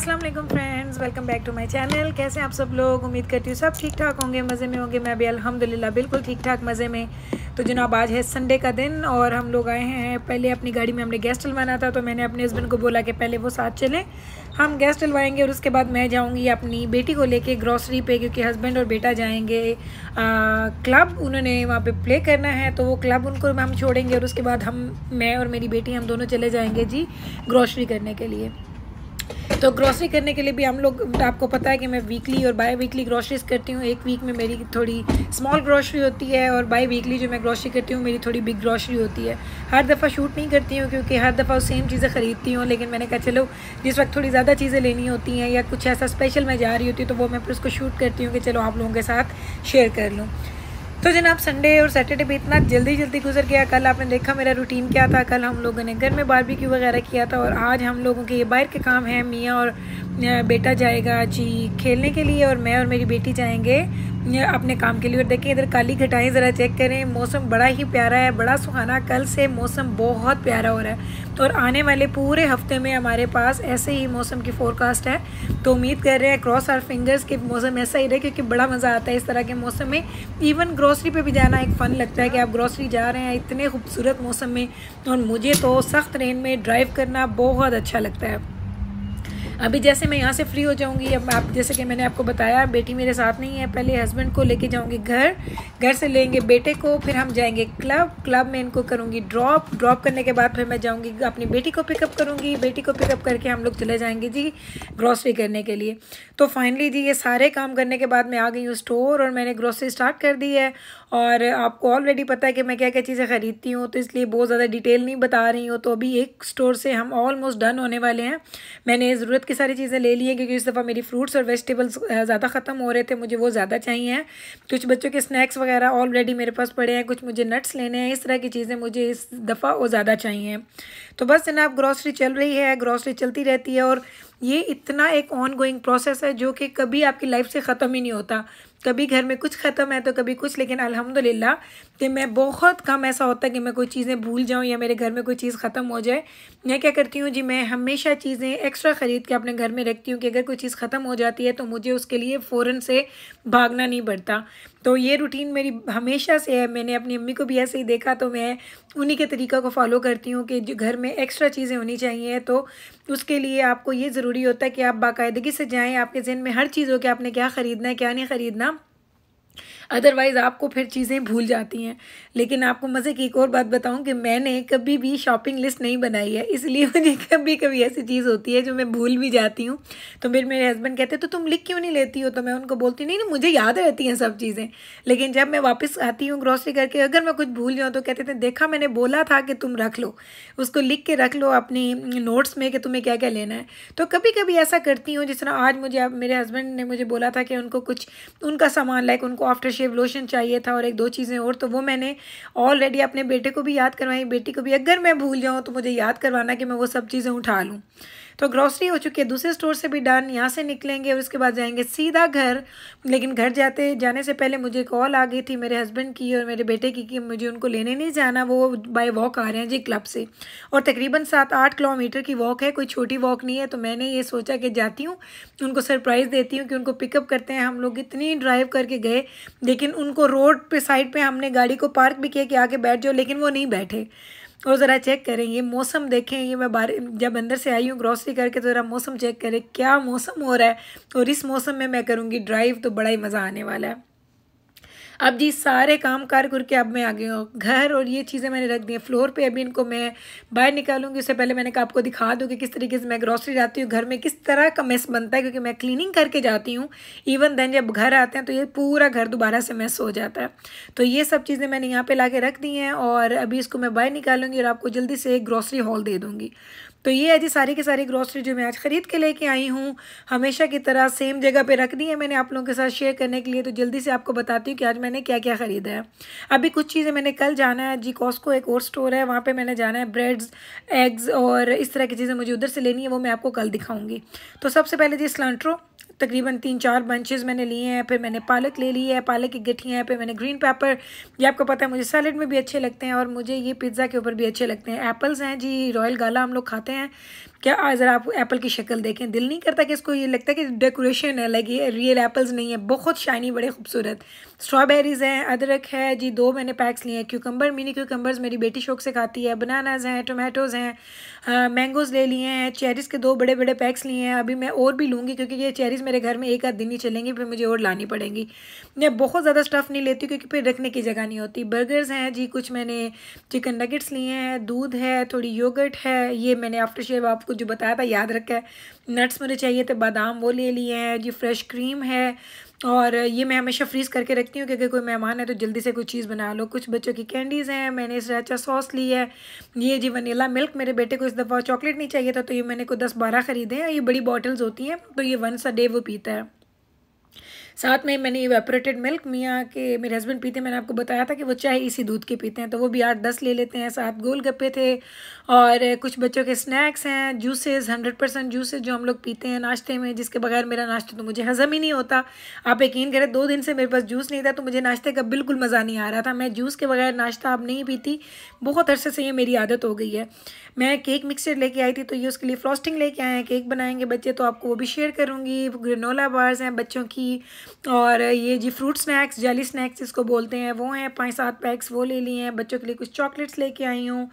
Aslam friends welcome back to my channel कैसे आप सब लोग उम्मीद करती हूँ सब ठीक ठाक होंगे मज़े में होंगे मैं भी अल्हम्दुलिल्लाह बिल्कुल ठीक ठाक मज़े में तो जनाब आज है संडे का दिन और हम लोग आए हैं पहले अपनी गाड़ी में हमने गेस्ट डलवाना था तो मैंने अपने हस्बैंड को बोला कि पहले वो साथ चलें हम गेस्ट डलवाएंगे और उसके बाद मैं जाऊँगी अपनी बेटी को लेके ग्रॉसरी पे क्योंकि हस्बैंड और बेटा जाएँगे क्लब उन्होंने वहाँ पर प्ले करना है तो वो क्लब उनको हम छोड़ेंगे और उसके बाद हम मैं और मेरी बेटी हम दोनों चले जाएँगे जी ग्रॉसरी करने के लिए तो ग्रॉसरी करने के लिए भी हम लोग आपको पता है कि मैं वीकली और बाई वीकली ग्रॉसरीज करती हूँ एक वीक में मेरी थोड़ी स्मॉल ग्रॉसरी होती है और बाई वीकली जो मैं ग्रॉसरी करती हूँ मेरी थोड़ी बिग ग्रॉसरी होती है हर दफ़ा शूट नहीं करती हूँ क्योंकि हर दफ़ा सेम चीज़ें ख़रीदती हूँ लेकिन मैंने कहा चलो जिस वक्त थोड़ी ज़्यादा चीज़ें लेनी होती हैं या कुछ ऐसा स्पेशल मैं जा रही होती हूँ तो वो मैं फिर उसको शूट करती हूँ कि चलो आप लोगों के साथ शेयर कर लूँ तो जनाब संडे और सैटरडे भी इतना जल्दी जल्दी गुजर गया कल आपने देखा मेरा रूटीन क्या था कल हम लोगों ने घर में बारबेक्यू वगैरह किया था और आज हम लोगों के ये बाहर के काम हैं मियाँ और बेटा जाएगा जी खेलने के लिए और मैं और मेरी बेटी जाएंगे अपने काम के लिए और देखिए इधर काली घटाएँ ज़रा चेक करें मौसम बड़ा ही प्यारा है बड़ा सुहाना कल से मौसम बहुत प्यारा हो रहा है तो और आने वाले पूरे हफ्ते में हमारे पास ऐसे ही मौसम की फोरकास्ट है तो उम्मीद कर रहे हैं क्रॉस आर फिंगर्स कि मौसम ऐसा ही रहे क्योंकि बड़ा मज़ा आता है इस तरह के मौसम में इवन ग्रॉसरी पर भी जाना एक फ़न लगता है कि आप ग्रॉसरी जा रहे हैं इतने खूबसूरत मौसम में और मुझे तो सख्त रेन में ड्राइव करना बहुत अच्छा लगता है अभी जैसे मैं यहाँ से फ्री हो जाऊँगी अब आप जैसे कि मैंने आपको बताया बेटी मेरे साथ नहीं है पहले हस्बैंड को लेके जाऊँगी घर घर से लेंगे बेटे को फिर हम जाएंगे क्लब क्लब में इनको करूँगी ड्रॉप ड्रॉप करने के बाद फिर मैं जाऊँगी अपनी बेटी को पिकअप करूँगी बेटी को पिकअप करके हम लोग चले जाएँगे जी ग्रॉसरी करने के लिए तो फाइनली जी ये सारे काम करने के बाद मैं आ गई हूँ स्टोर और मैंने ग्रॉसरी स्टार्ट कर दी है और आपको ऑलरेडी पता है कि मैं क्या क्या चीज़ें ख़रीदती हूँ तो इसलिए बहुत ज़्यादा डिटेल नहीं बता रही हूँ तो अभी एक स्टोर से हम ऑलमोस्ट डन होने वाले हैं मैंने ज़रूरत की सारी चीज़ें ले ली हैं क्योंकि इस दफ़ा मेरी फ्रूट्स और वेजिटेबल्स ज़्यादा ख़त्म हो रहे थे मुझे वो ज़्यादा चाहिए हैं कुछ बच्चों के स्नैक्स वगैरह ऑलरेडी मेरे पास पड़े हैं कुछ मुझे नट्स लेने हैं इस तरह की चीज़ें मुझे इस दफ़ा वो ज़्यादा चाहिए तो बस जनाब ग्रॉसरी चल रही है ग्रॉसरी चलती रहती है और ये इतना एक ऑन गोइंग प्रोसेस है जो कि कभी आपकी लाइफ से ख़त्म ही नहीं होता कभी घर में कुछ ख़त्म है तो कभी कुछ लेकिन अल्हम्दुलिल्लाह कि मैं बहुत कम ऐसा होता है कि मैं कोई चीज़ें भूल जाऊँ या मेरे घर में कोई चीज़ ख़त्म हो जाए मैं क्या करती हूँ जी मैं हमेशा चीज़ें एक्स्ट्रा ख़रीद के अपने घर में रखती हूँ कि अगर कोई चीज़ ख़त्म हो जाती है तो मुझे उसके लिए फ़ौरन से भागना नहीं पड़ता तो ये रूटीन मेरी हमेशा से है मैंने अपनी अम्मी को भी ऐसे ही देखा तो मैं उन्हीं के तरीक़ा को फॉलो करती हूँ कि घर में एक्स्ट्रा चीज़ें होनी चाहिए तो उसके लिए आपको ये ज़रूर ज़रूरी होता है कि आप बाकायदगी से जाएँ आपके जहन में हर चीज़ हो कि आपने क्या ख़रीदना है क्या नहीं ख़रीदना अदरवाइज़ आपको फिर चीज़ें भूल जाती हैं लेकिन आपको मज़े की एक और बात बताऊं कि मैंने कभी भी शॉपिंग लिस्ट नहीं बनाई है इसलिए मुझे कभी कभी ऐसी चीज़ होती है जो मैं भूल भी जाती हूँ तो फिर मेरे हस्बैंड कहते तो तुम लिख क्यों नहीं लेती हो तो मैं उनको बोलती नहीं नहीं मुझे याद रहती हैं सब चीज़ें लेकिन जब मैं वापस आती हूँ ग्रॉसरी करके अगर मैं कुछ भूल जाऊँ तो कहते थे देखा मैंने बोला था कि तुम रख लो उसको लिख के रख लो अपनी नोट्स में कि तुम्हें क्या क्या लेना है तो कभी कभी ऐसा करती हूँ जिस तरह आज मुझे मेरे हस्बैंड ने मुझे बोला था कि उनको कुछ उनका सामान लाइक उनको आफ्टर शेव लोशन चाहिए था और एक दो चीज़ें और तो वो मैंने ऑलरेडी अपने बेटे को भी याद करवाई बेटी को भी अगर मैं भूल जाऊँ तो मुझे याद करवाना कि मैं वो सब चीज़ें उठा लूँ तो ग्रॉसरी हो चुकी है दूसरे स्टोर से भी डन यहाँ से निकलेंगे और उसके बाद जाएंगे सीधा घर लेकिन घर जाते जाने से पहले मुझे कॉल आ गई थी मेरे हस्बैंड की और मेरे बेटे की कि मुझे उनको लेने नहीं जाना वो बाय वॉक आ रहे हैं जी क्लब से और तकरीबन सात आठ किलोमीटर की वॉक है कोई छोटी वॉक नहीं है तो मैंने ये सोचा कि जाती हूँ उनको सरप्राइज़ देती हूँ कि उनको पिकअप करते हैं हम लोग इतनी ड्राइव करके गए लेकिन उनको रोड पर साइड पर हमने गाड़ी को पार्क भी किया कि आके बैठ जाओ लेकिन वो नहीं बैठे और ज़रा चेक करें ये मौसम देखें ये मैं बारे जब अंदर से आई हूँ ग्रॉसरी करके तो ज़रा मौसम चेक करें क्या मौसम हो रहा है और इस मौसम में मैं करूँगी ड्राइव तो बड़ा ही मज़ा आने वाला है अब जी सारे काम कार करके अब मैं आ गई हूँ घर और ये चीज़ें मैंने रख दी हैं फ्लोर पे अभी इनको मैं बाहर निकालूंगी उससे पहले मैंने कहा आपको दिखा दूँ कि किस तरीके से मैं ग्रॉसरी जाती हूँ घर में किस तरह का मेस बनता है क्योंकि मैं क्लीनिंग करके जाती हूँ इवन देन जब घर आते हैं तो ये पूरा घर दोबारा से मेस हो जाता है तो ये सब चीज़ें मैंने यहाँ पर ला रख दी हैं और अभी इसको मैं बाहर निकालूंगी और आपको जल्दी से एक ग्रॉसरी हॉल दे दूँगी तो ये है जी सारी की सारी ग्रॉसरी जो मैं आज ख़रीद के लेके आई हूँ हमेशा की तरह सेम जगह पे रख दी है मैंने आप लोगों के साथ शेयर करने के लिए तो जल्दी से आपको बताती हूँ कि आज मैंने क्या क्या ख़रीदा है अभी कुछ चीज़ें मैंने कल जाना है जी कॉस्को एक और स्टोर है वहाँ पर मैंने जाना है ब्रेड्स एग्स और इस तरह की चीज़ें मुझे उधर से लेनी है वो मैं आपको कल दिखाऊँगी तो सबसे पहले जी स्लांट्रो तकरीबन तीन चार बंचेज़ मैंने लिए हैं फिर मैंने पालक ले ली है पालक की गठियाँ हैं फिर मैंने ग्रीन पेपर ये आपको पता है मुझे सैलड में भी अच्छे लगते हैं और मुझे ये पिज़्ज़ा के ऊपर भी अच्छे लगते हैं एप्पल्स हैं जी रॉयल गाला हम लोग खाते हैं क्या ज़रा आप एप्पल की शक्ल देखें दिल नहीं करता कि इसको ये लगता है कि डेकोरेशन है लाइक ये रियल एप्पल्स नहीं है बहुत शाइनी बड़े खूबसूरत स्ट्रॉबेरीज़ हैं अदरक है जी दो मैंने पैक्स लिए हैं क्यूकम्बर मिनी क्यूकम्बर्स मेरी बेटी शौक से खाती है बनानाज हैं टोमेटोज़ हैं मैंगोज़ ले लिए हैं चेरीज़ के दो बड़े बड़े पैक्स लिए हैं अभी मैं और भी लूँगी क्योंकि ये चेरीज़ मेरे घर में एक आध दिन ही चलेंगी फिर मुझे और लानी पड़ेंगी मैं बहुत ज़्यादा स्टफ़ नहीं लेती क्योंकि फिर रखने की जगह नहीं होती बर्गर्स हैं जी कुछ मैंने चिकन नगेट्स लिए हैं दूध है थोड़ी योगर्ट है ये मैंने आफ्टर शेव आपको आपको जो बताया था याद रखा है नट्स मुझे चाहिए थे बादाम वो ले लिए हैं जी फ्रेश क्रीम है और ये मैं हमेशा फ्रीज़ करके रखती हूँ क्योंकि कोई मेहमान है तो जल्दी से कोई चीज़ बना लो कुछ बच्चों की कैंडीज़ हैं मैंने स्रैचा सॉस ली है ये जी वनीला मिल्क मेरे बेटे को इस दफ़ा चॉकलेट नहीं चाहिए था तो ये मैंने को दस बारह ख़रीदे हैं ये बड़ी बॉटल्स होती हैं तो ये वंस अ डे वो पीता है साथ में मैंने वेपरेटेड मिल्क मियाँ के मेरे हस्बैंड पीते मैंने आपको बताया था कि वो चाय इसी दूध के पीते हैं तो वो भी आठ दस ले लेते हैं साथ गोल गप्पे थे और कुछ बच्चों के स्नैक्स हैं जूसेज़ हंड्रेड परसेंट जूसेज जो हम लोग पीते हैं नाश्ते में जिसके बगैर मेरा नाश्ता तो मुझे हज़म ही नहीं होता आप यकीन करें दो दिन से मेरे पास जूस नहीं था तो मुझे नाश्ते का बिल्कुल मज़ा नहीं आ रहा था मैं जूस के बगैर नाश्ता अब नहीं पीती बहुत अरसे से ये मेरी आदत हो गई है मैं केक मिक्सचर लेके आई थी तो ये उसके लिए फ्रॉस्टिंग लेके आए हैं केक बनाएंगे बच्चे तो आपको वो भी शेयर करूँगी ग्रेनोला बार्स हैं बच्चों की और ये जी फ्रूट स्नैक्स जेली स्नैक्स इसको बोलते हैं वो हैं पाँच सात पैक्स वो ले लिए हैं बच्चों के लिए कुछ चॉकलेट्स लेके आई हूँ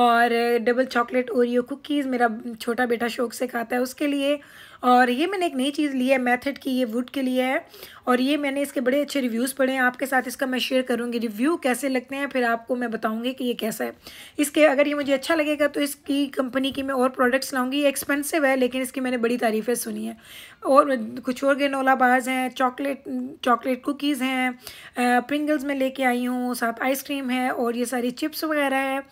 और डबल चॉकलेट ओरियो कुकीज़ मेरा छोटा बेटा शौक से खाता है उसके लिए और ये मैंने एक नई चीज़ ली है मेथड की ये वुड के लिए है और ये मैंने इसके बड़े अच्छे रिव्यूज़ पढ़े हैं आपके साथ इसका मैं शेयर करूँगी रिव्यू कैसे लगते हैं फिर आपको मैं बताऊँगी कि ये कैसा है इसके अगर ये मुझे अच्छा लगेगा तो इसकी कंपनी की मैं और प्रोडक्ट्स लाऊँगी ये एक्सपेंसिव है लेकिन इसकी मैंने बड़ी तारीफ़ें सुनी है और कुछ और गेनोला बार्स हैं चॉकलेट चॉकलेट कुकीज़ हैं प्रिंगल्स में लेके आई हूँ साथ आइसक्रीम है और ये सारी चिप्स वगैरह है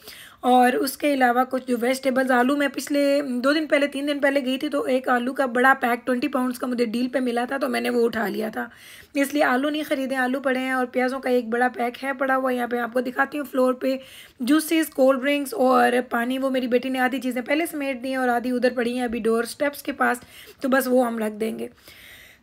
और उसके अलावा कुछ जो वेजिटेबल्स आलू मैं पिछले दो दिन पहले तीन दिन पहले गई थी तो एक आलू का बड़ा पैक ट्वेंटी पाउंड्स का मुझे डील पे मिला था तो मैंने वो उठा लिया था इसलिए आलू नहीं ख़रीदे आलू पड़े हैं और प्याज़ों का एक बड़ा पैक है पड़ा हुआ यहाँ पर आपको दिखाती हूँ फ्लोर पर जूसेस कोल्ड ड्रिंक्स और पानी वो मेरी बेटी ने आधी चीज़ें पहले समेट दी हैं और आधी उधर पड़ी हैं अभी डोर स्टेप्स के पास तो बस वो हम रख देंगे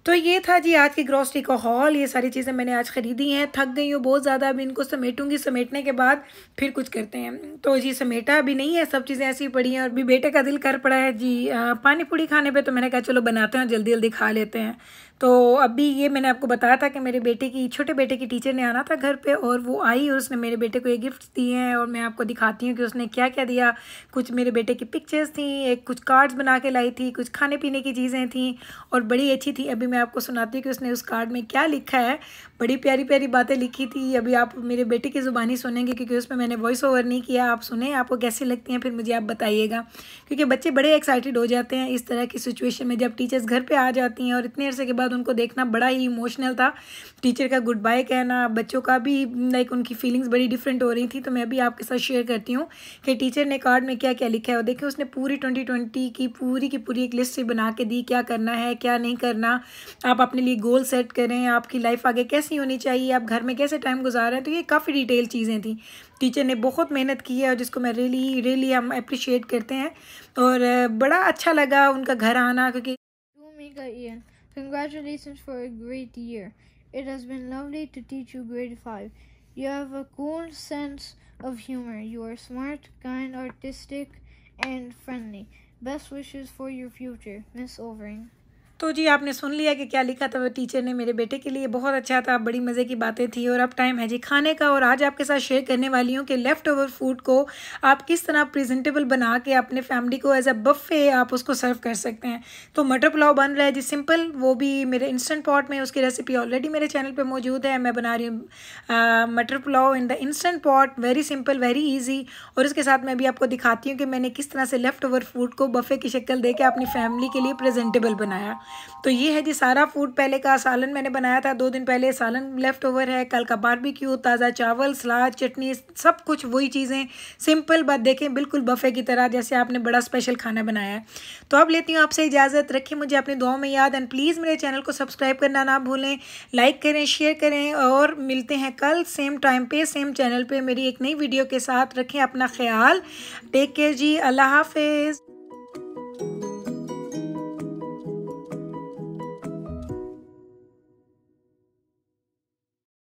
तो ये था जी आज की ग्रॉसरी का हॉल ये सारी चीज़ें मैंने आज ख़रीदी हैं थक गई हूँ बहुत ज़्यादा अभी इनको समेटूंगी समेटने के बाद फिर कुछ करते हैं तो जी समेटा अभी नहीं है सब चीज़ें ऐसी पड़ी हैं और भी बेटे का दिल कर पड़ा है जी पानी पूड़ी खाने पर तो मैंने कहा चलो बनाते हैं जल्दी जल्दी खा लेते हैं तो अभी ये मैंने आपको बताया था कि मेरे बेटे की छोटे बेटे की टीचर ने आना था घर पे और वो आई और उसने मेरे बेटे को ये गिफ्ट दिए हैं और मैं आपको दिखाती हूँ कि उसने क्या क्या दिया कुछ मेरे बेटे की पिक्चर्स थी एक कुछ कार्ड्स बना के लाई थी कुछ खाने पीने की चीज़ें थी और बड़ी अच्छी थी अभी मैं आपको सुनाती हूँ कि उसने उस कार्ड में क्या लिखा है बड़ी प्यारी प्यारी बातें लिखी थी अभी आप मेरे बेटे की ज़ुबानी सुनेंगे क्योंकि उसमें मैंने वॉइस ओवर नहीं किया आप सुने आपको कैसी लगती हैं फिर मुझे आप बताइएगा क्योंकि बच्चे बड़े एक्साइटेड हो जाते हैं इस तरह की सिचुएशन में जब टीचर्स घर पर आ जाती हैं और इतने अरसे के बाद बाद उनको देखना बड़ा ही इमोशनल था टीचर का गुड बाय कहना बच्चों का भी लाइक उनकी फीलिंग्स बड़ी डिफरेंट हो रही थी तो मैं भी आपके साथ शेयर करती हूँ कि टीचर ने कार्ड में क्या क्या लिखा है और देखिए उसने पूरी ट्वेंटी ट्वेंटी की पूरी की पूरी एक लिस्ट बना के दी क्या करना है क्या नहीं करना आप अपने लिए गोल सेट करें आपकी लाइफ आगे कैसी होनी चाहिए आप घर में कैसे टाइम गुजार रहे हैं तो ये काफ़ी डिटेल चीज़ें थी टीचर ने बहुत मेहनत की है और जिसको मैं रियली रियली हम अप्रिशिएट करते हैं और बड़ा अच्छा लगा उनका घर आना क्योंकि Congratulations for a great year. It has been lovely to teach you grade 5. You have a cool sense of humor. You are smart, kind, artistic, and friendly. Best wishes for your future, Miss Overing. तो जी आपने सुन लिया कि क्या लिखा था वो teacher ने मेरे बेटे के लिए बहुत अच्छा था बड़ी मज़े की बातें थी और अब टाइम है जी खाने का और आज आपके साथ शेयर करने वाली हूँ कि लेफ़्ट ओवर फूड को आप किस तरह प्रेजेंटेबल बना के अपने फैमिली को एज अ बफ़े आप उसको सर्व कर सकते हैं तो मटर पुलाव बन रहा है जी सिंपल वो भी मेरे इंस्टेंट पॉट में उसकी रेसिपी ऑलरेडी मेरे चैनल पर मौजूद है मैं बना रही हूँ matar pulao in the instant pot very simple very easy और इसके साथ मैं भी आपको दिखाती हूँ कि मैंने किस तरह से लेफ़्ट ओवर फूड को बफ़े की शक्ल दे के अपनी फैमिली के लिए प्रेजेंटेबल बनाया तो ये है जी सारा फूड पहले का सालन मैंने बनाया था दो दिन पहले सालन लेफ्ट ओवर है कल का बारबेक्यू ताज़ा चावल सलाद चटनी सब कुछ वही चीज़ें सिंपल बात देखें बिल्कुल बफ़े की तरह जैसे आपने बड़ा स्पेशल खाना बनाया है तो अब लेती हूँ आपसे इजाज़त रखें मुझे अपनी दुआओं में याद एंड प्लीज़ मेरे चैनल को सब्सक्राइब करना ना भूलें लाइक करें शेयर करें और मिलते हैं कल सेम टाइम पर सेम चैनल पर मेरी एक नई वीडियो के साथ रखें अपना ख्याल टेक केयर जी अल्लाह हाफिज़